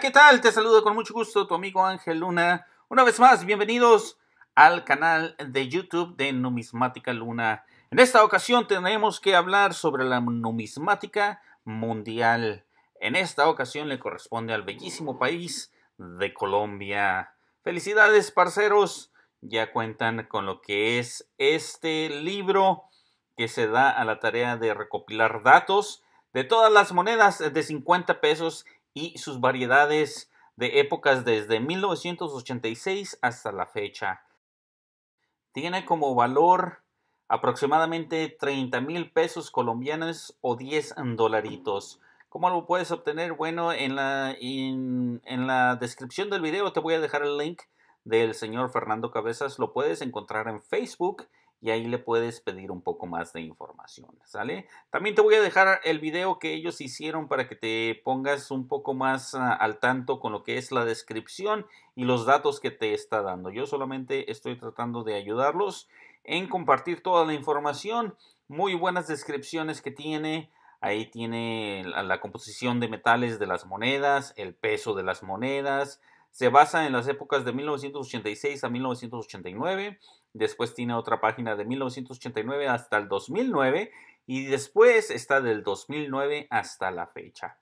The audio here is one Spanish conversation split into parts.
¿qué tal? Te saludo con mucho gusto tu amigo Ángel Luna. Una vez más, bienvenidos al canal de YouTube de Numismática Luna. En esta ocasión tenemos que hablar sobre la numismática mundial. En esta ocasión le corresponde al bellísimo país de Colombia. Felicidades, parceros. Ya cuentan con lo que es este libro que se da a la tarea de recopilar datos de todas las monedas de 50 pesos y sus variedades de épocas desde 1986 hasta la fecha. Tiene como valor aproximadamente 30 mil pesos colombianos o 10 dolaritos. ¿Cómo lo puedes obtener? Bueno, en la, en la descripción del video te voy a dejar el link del señor Fernando Cabezas. Lo puedes encontrar en Facebook y ahí le puedes pedir un poco más de información, ¿sale? También te voy a dejar el video que ellos hicieron para que te pongas un poco más ah, al tanto con lo que es la descripción y los datos que te está dando. Yo solamente estoy tratando de ayudarlos en compartir toda la información, muy buenas descripciones que tiene. Ahí tiene la composición de metales de las monedas, el peso de las monedas, se basa en las épocas de 1986 a 1989, después tiene otra página de 1989 hasta el 2009 y después está del 2009 hasta la fecha.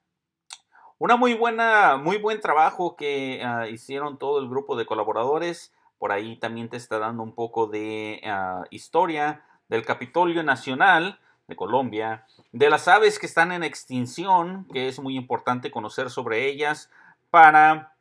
Una muy buena, muy buen trabajo que ah, hicieron todo el grupo de colaboradores. Por ahí también te está dando un poco de ah, historia del Capitolio Nacional de Colombia, de las aves que están en extinción, que es muy importante conocer sobre ellas para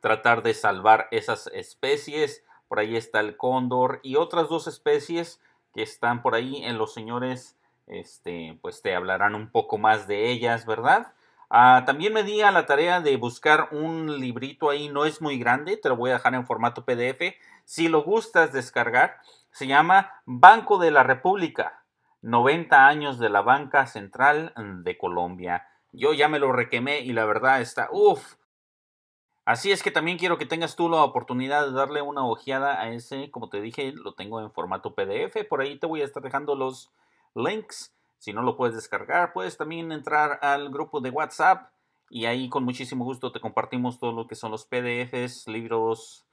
tratar de salvar esas especies. Por ahí está el cóndor y otras dos especies que están por ahí en los señores, este, pues te hablarán un poco más de ellas, ¿verdad? Ah, también me di a la tarea de buscar un librito ahí, no es muy grande, te lo voy a dejar en formato PDF. Si lo gustas descargar, se llama Banco de la República, 90 años de la Banca Central de Colombia. Yo ya me lo requemé y la verdad está, uff, Así es que también quiero que tengas tú la oportunidad de darle una ojeada a ese, como te dije, lo tengo en formato PDF, por ahí te voy a estar dejando los links, si no lo puedes descargar, puedes también entrar al grupo de WhatsApp y ahí con muchísimo gusto te compartimos todo lo que son los PDFs, libros,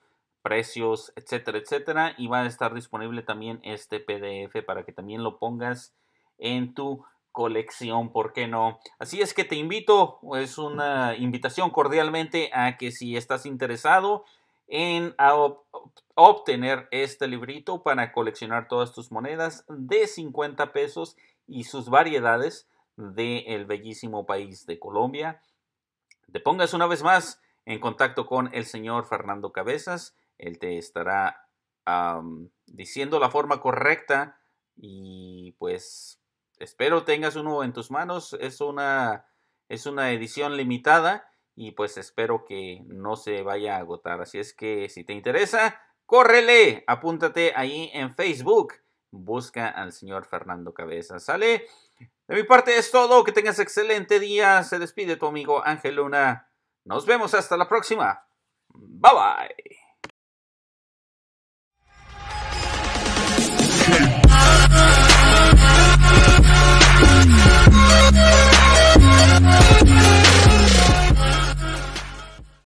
precios, etcétera, etcétera, y va a estar disponible también este PDF para que también lo pongas en tu colección, ¿por qué no? Así es que te invito, es una invitación cordialmente a que si estás interesado en obtener este librito para coleccionar todas tus monedas de 50 pesos y sus variedades del bellísimo país de Colombia, te pongas una vez más en contacto con el señor Fernando Cabezas, él te estará diciendo la forma correcta y pues espero tengas uno en tus manos. Es una, es una edición limitada y pues espero que no se vaya a agotar. Así es que si te interesa, córrele, apúntate ahí en Facebook. Busca al señor Fernando Cabeza. Sale. De mi parte es todo. Que tengas excelente día. Se despide tu amigo Ángel Luna. Nos vemos hasta la próxima. Bye bye.